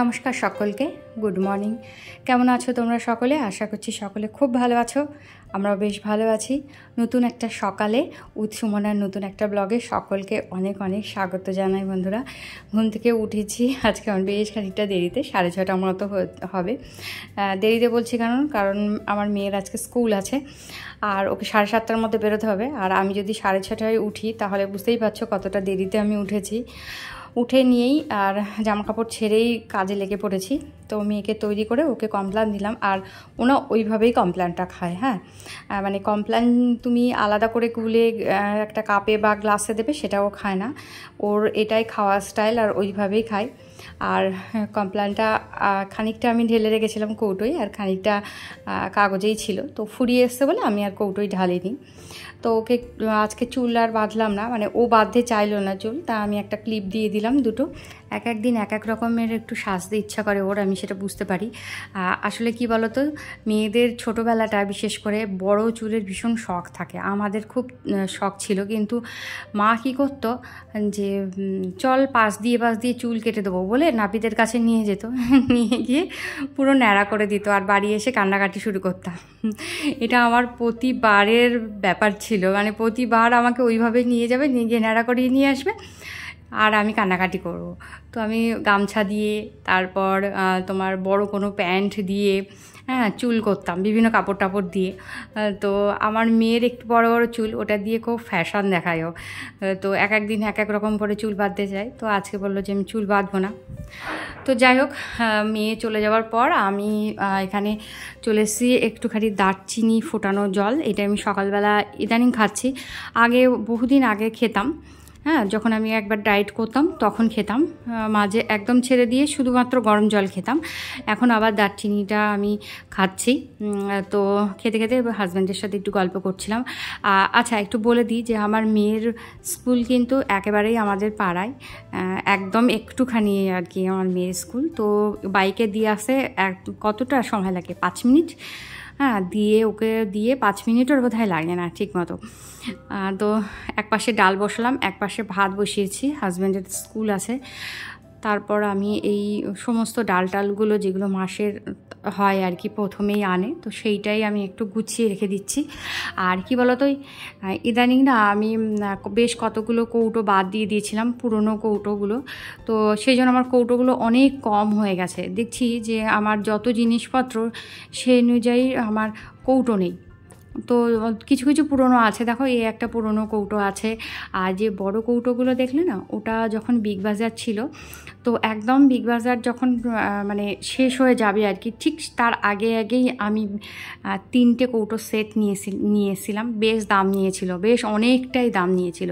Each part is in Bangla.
নমস্কার সকলকে গুড মর্নিং কেমন আছো তোমরা সকলে আশা করছি সকলে খুব ভালো আছো আমরা বেশ ভালো আছি নতুন একটা সকালে উৎসুমনার নতুন একটা ব্লগে সকলকে অনেক অনেক স্বাগত জানাই বন্ধুরা ঘুম থেকে উঠেছি আজকে আমার বেশ খানিকটা দেরিতে সাড়ে ছটার মতো হবে দেরিতে বলছি কারণ কারণ আমার মেয়ের আজকে স্কুল আছে আর ওকে সাড়ে সাতটার মধ্যে বেরোতে হবে আর আমি যদি সাড়ে ছটায় উঠি তাহলে বুঝতেই পারছো কতটা দেরিতে আমি উঠেছি উঠে নিয়েই আর জামা কাপড় ছেড়েই কাজে লেগে পড়েছি তো মেয়েকে তৈরি করে ওকে কমপ্লান দিলাম আর ওনা ওইভাবেই কমপ্লানটা খায় হ্যাঁ মানে কমপ্লান তুমি আলাদা করে গুলে একটা কাপে বা গ্লাসে দেবে সেটাও খায় না ওর এটাই খাওয়ার স্টাইল আর ওইভাবেই খায় আর হ্যাঁ, কমপ্লানটা খানিকটা আমি ঢেলে রেখেছিলাম কৌটোই আর খানিকটা কাগজেই ছিল তো ফুরিয়ে এসছে বলে আমি আর কৌটোই ঢালিনি তো ওকে আজকে চুল আর বাঁধলাম না মানে ও বাঁধতে চাইলো না চুল তা আমি একটা ক্লিপ দিয়ে দিলাম দুটো এক এক দিন এক এক রকমের একটু সাজতে ইচ্ছা করে ওর আমি সেটা বুঝতে পারি আসলে কি বলতো মেয়েদের ছোটোবেলাটা বিশেষ করে বড় চুলের ভীষণ শখ থাকে আমাদের খুব শখ ছিল কিন্তু মা কি করতো যে চল পাশ দিয়ে পাশ দিয়ে চুল কেটে দেবো বলে নাপিতের কাছে নিয়ে যেত নিয়ে গিয়ে পুরো ন্যাড়া করে দিত আর বাড়ি এসে কান্নাকাটি শুরু করতাম এটা আমার প্রতিবারের ব্যাপার ছিল মানে প্রতিবার আমাকে ওইভাবে নিয়ে যাবে নিয়ে গিয়ে ন্যাড়া করিয়ে নিয়ে আসবে আর আমি কান্নাকাটি করব তো আমি গামছা দিয়ে তারপর তোমার বড় কোনো প্যান্ট দিয়ে হ্যাঁ চুল করতাম বিভিন্ন কাপড় টাপড় দিয়ে তো আমার মেয়ের একটু বড় বড় চুল ওটা দিয়ে খুব ফ্যাশন দেখায়ও তো এক এক দিন এক এক রকম করে চুল বাঁধতে চাই তো আজকে বললো যে আমি চুল বাঁধবো না তো যাই হোক মেয়ে চলে যাওয়ার পর আমি এখানে চলে এসেছি একটুখানি দারচিনি ফোটানো জল এটা আমি সকালবেলা ইদানিং খাচ্ছি আগে বহুদিন আগে খেতাম হ্যাঁ যখন আমি একবার ডায়েট করতাম তখন খেতাম মাঝে একদম ছেড়ে দিয়ে শুধুমাত্র গরম জল খেতাম এখন আবার দারচিনিটা আমি খাচ্ছি তো খেতে খেতে হাজব্যান্ডের সাথে একটু গল্প করছিলাম আচ্ছা একটু বলে দিই যে আমার মেয়ের স্কুল কিন্তু একেবারেই আমাদের পাড়ায় একদম একটুখানি আর কি আমার মেয়ের স্কুল তো বাইকে দিয়ে আসে কতটা সময় লাগে পাঁচ মিনিট হ্যাঁ দিয়ে ওকে দিয়ে পাঁচ মিনিটের বোধ লাগে না ঠিক মতো তো এক পাশে ডাল বসালাম এক পাশে ভাত বসিয়েছি হাজব্যান্ডের স্কুল আছে তারপর আমি এই সমস্ত ডাল টালগুলো যেগুলো মাসের হয় আর কি প্রথমেই আনে তো সেইটাই আমি একটু গুছিয়ে রেখে দিচ্ছি আর কি বলতো ইদানিং না আমি বেশ কতগুলো কৌটো বাদ দিয়ে দিয়েছিলাম পুরনো কৌটোগুলো তো সেই জন্য আমার কৌটোগুলো অনেক কম হয়ে গেছে দেখছি যে আমার যত জিনিসপত্র সেই অনুযায়ী আমার কৌটো নেই তো কিছু কিছু পুরনো আছে দেখো এই একটা পুরনো কৌটো আছে আর যে বড় কৌটোগুলো দেখলে না ওটা যখন বিগ বাজার ছিল তো একদম বিগ বাজার যখন মানে শেষ হয়ে যাবে আর কি ঠিক তার আগে আগেই আমি তিনটে কৌটো সেট নিয়েছি নিয়েছিলাম বেশ দাম নিয়েছিল বেশ অনেকটাই দাম নিয়েছিল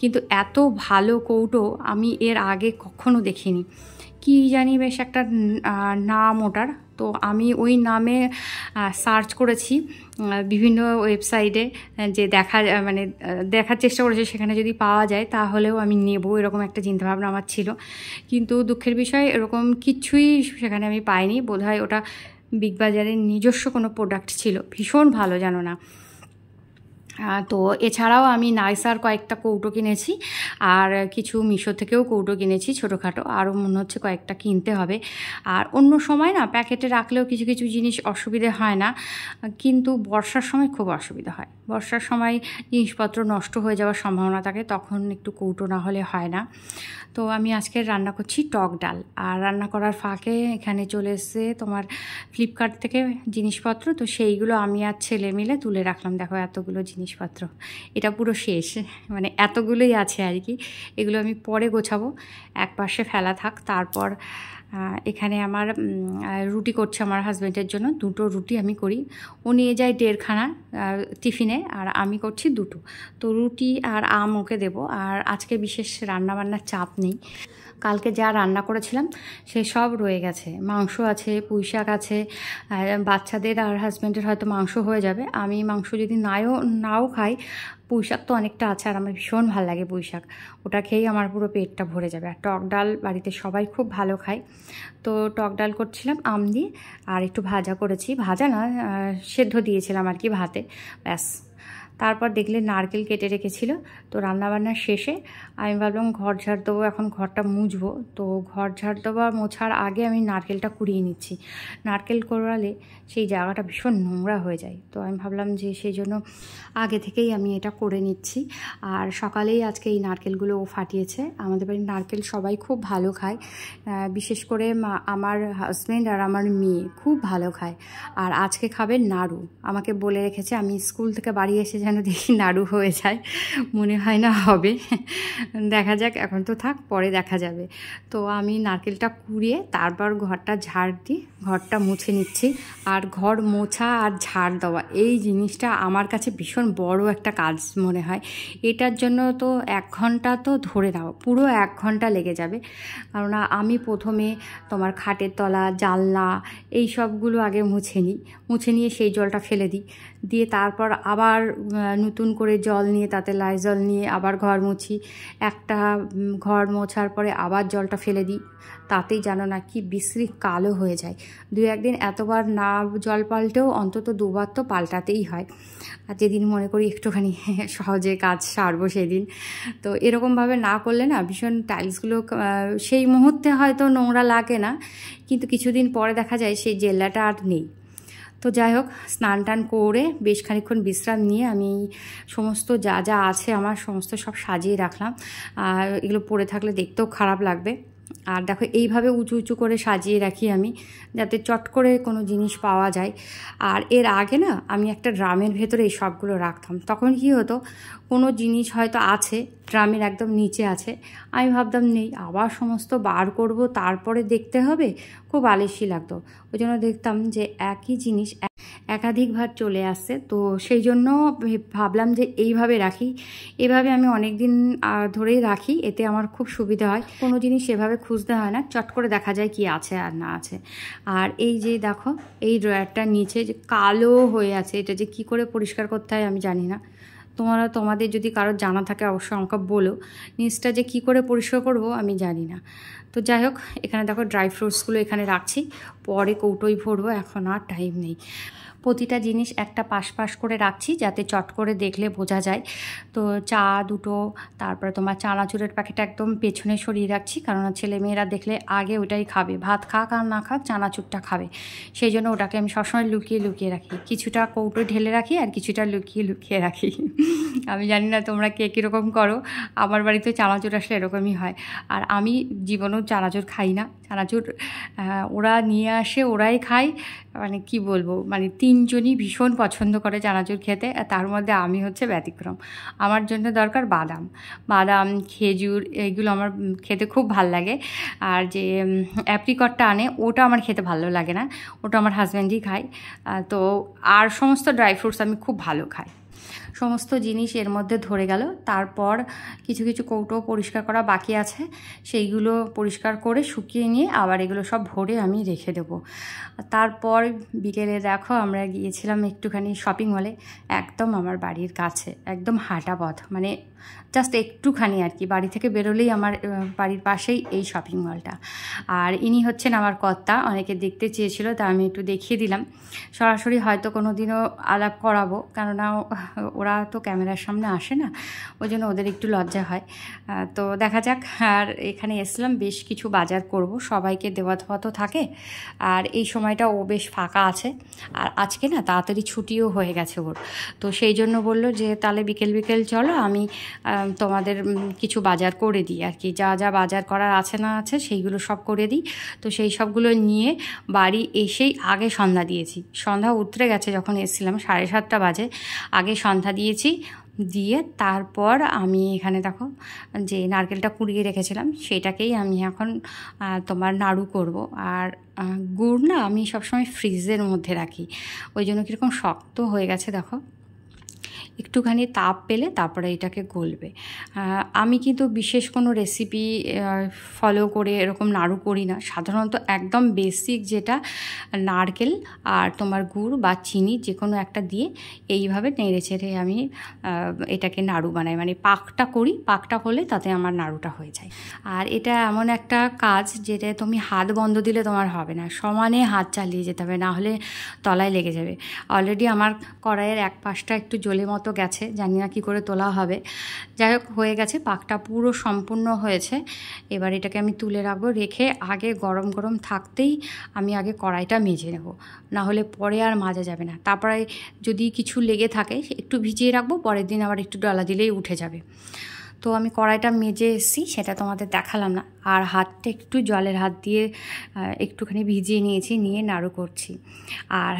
কিন্তু এত ভালো কৌটো আমি এর আগে কখনো দেখিনি কি জানি বেশ একটা নাম ওটার তো আমি ওই নামে সার্চ করেছি বিভিন্ন ওয়েবসাইটে যে দেখা মানে দেখার চেষ্টা করেছি সেখানে যদি পাওয়া যায় তাহলেও আমি নেব এরকম একটা চিন্তাভাবনা আমার ছিল কিন্তু দুঃখের বিষয় এরকম কিছুই সেখানে আমি পাইনি বোধহয় ওটা বিগ বাজারের নিজস্ব কোনো প্রোডাক্ট ছিল ভীষণ ভালো জানো না তো এছাড়াও আমি নাইসার কয়েকটা কৌটো কিনেছি আর কিছু মিশো থেকেও কৌটো কিনেছি ছোটোখাটো আরও মনে হচ্ছে কয়েকটা কিনতে হবে আর অন্য সময় না প্যাকেটে রাখলেও কিছু কিছু জিনিস অসুবিধে হয় না কিন্তু বর্ষার সময় খুব অসুবিধা হয় বর্ষার সময় জিনিসপত্র নষ্ট হয়ে যাওয়ার সম্ভাবনা থাকে তখন একটু কৌটো না হলে হয় না তো আমি আজকে রান্না করছি টক ডাল আর রান্না করার ফাঁকে এখানে চলে এসছে তোমার ফ্লিপকার্ট থেকে জিনিসপত্র তো সেইগুলো আমি আর ছেলে মিলে তুলে রাখলাম দেখো এতগুলো জিনিস জিনিসপত্র এটা পুরো শেষ মানে এতগুলোই আছে আর কি এগুলো আমি পরে গোছাবো এক পাশে ফেলা থাক তারপর এখানে আমার রুটি করছে আমার হাজব্যান্ডের জন্য দুটো রুটি আমি করি ও নিয়ে যায় দেড়খানা টিফিনে আর আমি করছি দুটো তো রুটি আর আম ওকে দেবো আর আজকে বিশেষ রান্নাবান্নার চাপ নেই কালকে যা রান্না করেছিলাম সে সব রয়ে গেছে মাংস আছে পুঁই শাক আছে বাচ্চাদের আর হাজব্যান্ডের হয়তো মাংস হয়ে যাবে আমি মাংস যদি নাও নাও খাই পুঁই শাক তো অনেকটা আছে আর আমার ভীষণ ভালো লাগে পুঁই শাক ওটা খেয়েই আমার পুরো পেটটা ভরে যাবে আর টক ডাল বাড়িতে সবাই খুব ভালো খায় তো টক ডাল করছিলাম আম দিয়ে আর একটু ভাজা করেছি ভাজা না সেদ্ধ দিয়েছিলাম আর কি ভাতে ব্যাস তারপর দেখলে নারকেল কেটে রেখেছিল তো রান্নাবান্নার শেষে আমি ভাবলাম ঘর ঝাড় দেবো এখন ঘরটা মুছবো তো ঘর ঝাড় দেওয়া মোছার আগে আমি নারকেলটা কুড়িয়ে নিচ্ছি নারকেল করালে সেই জায়গাটা ভীষণ নোংরা হয়ে যায় তো আমি ভাবলাম যে সেই জন্য আগে থেকেই আমি এটা করে নিচ্ছি আর সকালেই আজকে এই নারকেলগুলো ও ফাটিয়েছে আমাদের বাড়ির নারকেল সবাই খুব ভালো খায় বিশেষ করে আমার হাজব্যান্ড আর আমার মেয়ে খুব ভালো খায় আর আজকে খাবে নাড়ু আমাকে বলে রেখেছে আমি স্কুল থেকে বাড়ি এসে যেন দেখি নাড়ু হয়ে যায় মনে হয় না হবে দেখা যাক এখন তো থাক পরে দেখা যাবে তো আমি নারকেলটা কুড়িয়ে তারপর ঘরটা ঝাড় দিই ঘরটা মুছে নিচ্ছি আর ঘর মোছা আর ঝাড় দেওয়া এই জিনিসটা আমার কাছে ভীষণ বড় একটা কাজ মনে হয় এটার জন্য তো এক ঘন্টা তো ধরে দাও পুরো এক ঘন্টা লেগে যাবে কারণ আমি প্রথমে তোমার খাটের তলা জানলা এই সবগুলো আগে মুছে নিই মুছে নিয়ে সেই জলটা ফেলে দিই দিয়ে তারপর আবার নতুন করে জল নিয়ে তাতে লাইজল নিয়ে আবার ঘর মুছি একটা ঘর মোছার পরে আবার জলটা ফেলে দিই তাতেই জানো না কি বিশ্রী কালো হয়ে যায় দু একদিন এতবার না জল পাল্টেও অন্তত দুবার তো পাল্টাতেই হয় আর যেদিন মনে করি একটুখানি সহজে কাজ সারবো সেদিন তো এরকমভাবে না করলে না ভীষণ টাইলসগুলো সেই মুহূর্তে হয়তো নোংরা লাগে না কিন্তু কিছুদিন পরে দেখা যায় সেই জেলাটা আর নেই তো যাই হোক স্নান টান করে বেশ খানিক্ষণ বিশ্রাম নিয়ে আমি সমস্ত যা যা আছে আমার সমস্ত সব সাজিয়ে রাখলাম আর এগুলো পরে থাকলে দেখতেও খারাপ লাগবে আর দেখো এইভাবে উঁচু উঁচু করে সাজিয়ে রাখি আমি যাতে চট করে কোনো জিনিস পাওয়া যায় আর এর আগে না আমি একটা ড্রামের ভেতরে এই সবগুলো রাখতাম তখন কি হতো কোনো জিনিস হয়তো আছে ড্রামের একদম নিচে আছে আমি ভাবতাম নেই আবার সমস্ত বার করব তারপরে দেখতে হবে খুব আলেসি লাগতো ওই জন্য দেখতাম যে একই জিনিস একাধিকবার চলে আসছে তো সেই জন্য ভাবলাম যে এইভাবে রাখি এভাবে আমি অনেক দিন ধরেই রাখি এতে আমার খুব সুবিধা হয় কোনো জিনিস এভাবে খুঁজতে হয় না চট করে দেখা যায় কি আছে আর না আছে আর এই যে দেখো এই ড্রয়ারটা নিচে যে কালো হয়ে আছে এটা যে কি করে পরিষ্কার করতে হয় আমি জানি না তোমরা তোমাদের যদি কারোর জানা থাকে অবশ্যই আমাকে বলো নিচটা যে কি করে পরিষ্কার করব আমি জানি না তো যাই হোক এখানে দেখো ড্রাই ফ্রুটসগুলো এখানে রাখছি পরে কৌটোই ভরবো এখন আর টাইম নেই প্রতিটা জিনিস একটা পাশ পাশ করে রাখছি যাতে চট করে দেখলে বোঝা যায় তো চা দুটো তারপরে তোমার চানাচুরের প্যাকেট একদম পেছনে সরিয়ে রাখছি কারণ ছেলেমেয়েরা দেখলে আগে ওটাই খাবে ভাত খাক আর না খাক চানাচুরটা খাবে সেই জন্য ওটাকে আমি সবসময় লুকিয়ে লুকিয়ে রাখি কিছুটা কৌটো ঢেলে রাখি আর কিছুটা লুকিয়ে লুকিয়ে রাখি আমি জানি না তোমরা কে কীরকম করো আমার বাড়িতে চানাচুর আসলে এরকমই হয় আর আমি জীবনেও চানাচুর খাই না চানাচুর ওরা নিয়ে আসে ওরাই খায় মানে কি বলবো মানে তিন তিনজনই ভীষণ পছন্দ করে চানাচুর খেতে আর তার মধ্যে আমি হচ্ছে ব্যতিক্রম আমার জন্য দরকার বাদাম বাদাম খেজুর এগুলো আমার খেতে খুব ভাল লাগে আর যে অ্যাপ্রিকটটা আনে ওটা আমার খেতে ভালো লাগে না ওটা আমার হাজব্যান্ডই খায় তো আর সমস্ত ড্রাই ফ্রুটস আমি খুব ভালো খাই সমস্ত জিনিস এর মধ্যে ধরে গেল তারপর কিছু কিছু কৌটো পরিষ্কার করা বাকি আছে সেইগুলো পরিষ্কার করে শুকিয়ে নিয়ে আবার এগুলো সব ভরে আমি রেখে দেবো তারপর বিকেলে দেখো আমরা গিয়েছিলাম একটুখানি শপিং মলে একদম আমার বাড়ির কাছে একদম হাঁটা পথ মানে জাস্ট একটুখানি আর কি বাড়ি থেকে বেরোলেই আমার বাড়ির পাশেই এই শপিং মলটা আর ইনি হচ্ছেন আমার কর্তা অনেকে দেখতে চেয়েছিল তা আমি একটু দেখিয়ে দিলাম সরাসরি হয়তো কোনো দিনও আলাপ করাবো কেননা ওরা তো ক্যামেরার সামনে আসে না ওই জন্য ওদের একটু লজ্জা হয় তো দেখা যাক আর এখানে এসলাম বেশ কিছু বাজার করব সবাইকে দেওয়া ধোয়া তো থাকে আর এই সময়টা ও বেশ ফাঁকা আছে আর আজকে না তাড়াতাড়ি ছুটিও হয়ে গেছে ওর তো সেই জন্য বলল যে তাহলে বিকেল বিকেল চলো আমি তোমাদের কিছু বাজার করে দিই আর কি যা যা বাজার করার আছে না আছে সেইগুলো সব করে দিই তো সেই সবগুলো নিয়ে বাড়ি এসেই আগে সন্ধ্যা দিয়েছি সন্ধ্যা উতরে গেছে যখন এসেছিলাম সাড়ে সাতটা বাজে আগে আগে সন্ধ্যা দিয়েছি দিয়ে তারপর আমি এখানে দেখো যে নারকেলটা কুড়িয়ে রেখেছিলাম সেটাকেই আমি এখন তোমার নাড়ু করব আর গুড় না আমি সবসময় ফ্রিজের মধ্যে রাখি ওই জন্য কীরকম শক্ত হয়ে গেছে দেখো একটুখানি তাপ পেলে তারপরে এটাকে গলবে আমি কিন্তু বিশেষ কোনো রেসিপি ফলো করে এরকম নাড়ু করি না সাধারণত একদম বেসিক যেটা নারকেল আর তোমার গুড় বা চিনি যে কোনো একটা দিয়ে এইভাবে নেড়ে ছেড়ে আমি এটাকে নাড়ু বানাই মানে পাকটা করি পাকটা হলে তাতে আমার নাড়ুটা হয়ে যায় আর এটা এমন একটা কাজ যেটা তুমি হাত বন্ধ দিলে তোমার হবে না সমানে হাত চালিয়ে যেতে হবে না হলে তলায় লেগে যাবে অলরেডি আমার কড়াইয়ের এক পাশটা একটু জ্বলে মতো গেছে জানি না কী করে তোলা হবে যাই হোক হয়ে গেছে পাকটা পুরো সম্পূর্ণ হয়েছে এবার এটাকে আমি তুলে রাখবো রেখে আগে গরম গরম থাকতেই আমি আগে কড়াইটা মেজে নেব না হলে পরে আর মাজা যাবে না তারপরে যদি কিছু লেগে থাকে একটু ভিজিয়ে রাখবো পরের দিন আবার একটু ডলা দিলেই উঠে যাবে তো আমি কড়াইটা মেজে এসেছি সেটা তোমাদের দেখালাম না আর হাতটা একটু জলের হাত দিয়ে একটুখানি ভিজিয়ে নিয়েছি নিয়ে নাড়ু করছি আর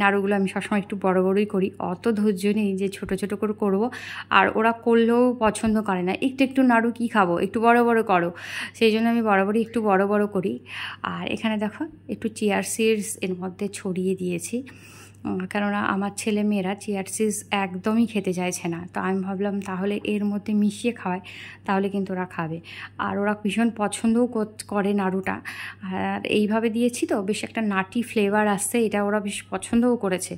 নাড়ুগুলো আমি সবসময় একটু বড় বড়ই করি অত ধৈর্য নেই যে ছোট ছোট করে করব আর ওরা করলেও পছন্দ করে না একটু একটু নাড়ু কি খাবো একটু বড় বড় করো সেই জন্য আমি বরাবরই একটু বড় বড় করি আর এখানে দেখো একটু চেয়ার সিডস এর মধ্যে ছড়িয়ে দিয়েছি কেননা আমার ছেলে মেয়েরা চিয়ারসিস একদমই খেতে চাইছে না তো আমি ভাবলাম তাহলে এর মধ্যে মিশিয়ে খাওয়ায় তাহলে কিন্তু ওরা খাবে আর ওরা ভীষণ পছন্দও করে নাড়ুটা আর এইভাবে দিয়েছি তো বেশ একটা নাটি ফ্লেভার আসছে এটা ওরা বেশ পছন্দও করেছে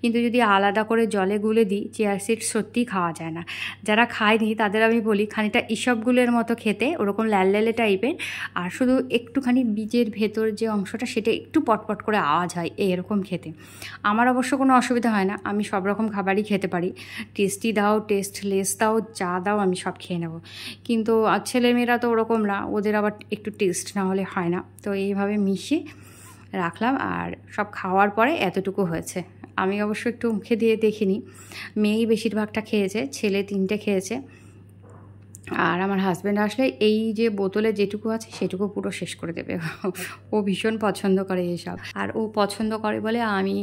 কিন্তু যদি আলাদা করে জলে গুলে দিই চিয়ারসিস সত্যিই খাওয়া যায় না যারা খায়নি তাদের আমি বলি খানিটা ইসবগুলের মতো খেতে ওরকম ল্যাললেলে টাইপের আর শুধু একটুখানি বীজের ভেতর যে অংশটা সেটা একটু পটপট করে আওয়াজ হয় এরকম খেতে আমার আমার অবশ্য কোনো অসুবিধা হয় না আমি সব রকম খাবারই খেতে পারি টেস্টি দাও টেস্টলেস দাও যা দাও আমি সব খেয়ে নেব কিন্তু ছেলেমেয়েরা তো ওরকম না ওদের আবার একটু টেস্ট না হলে হয় না তো এইভাবে মিশিয়ে রাখলাম আর সব খাওয়ার পরে এতটুকু হয়েছে আমি অবশ্য একটু মুখে দিয়ে দেখিনি মেয়েই বেশিরভাগটা খেয়েছে ছেলে তিনটে খেয়েছে আর আমার হাজব্যান্ড আসলে এই যে বোতলে যেটুকু আছে সেটুকু পুরো শেষ করে দেবে ও ভীষণ পছন্দ করে এসব আর ও পছন্দ করে বলে আমি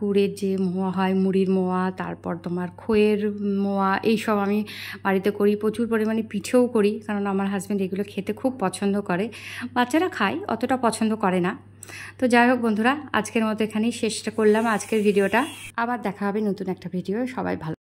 গুড়ের যে মোয়া হয় মুড়ির মোয়া তারপর তোমার খোয়ের মোয়া এইসব আমি বাড়িতে করি প্রচুর পরিমাণে পিঠেও করি কারণ আমার হাজব্যান্ড এগুলো খেতে খুব পছন্দ করে বাচ্চারা খায় অতটা পছন্দ করে না তো যাই হোক বন্ধুরা আজকের মতো এখানেই শেষটা করলাম আজকের ভিডিওটা আবার দেখা হবে নতুন একটা ভিডিও সবাই ভালো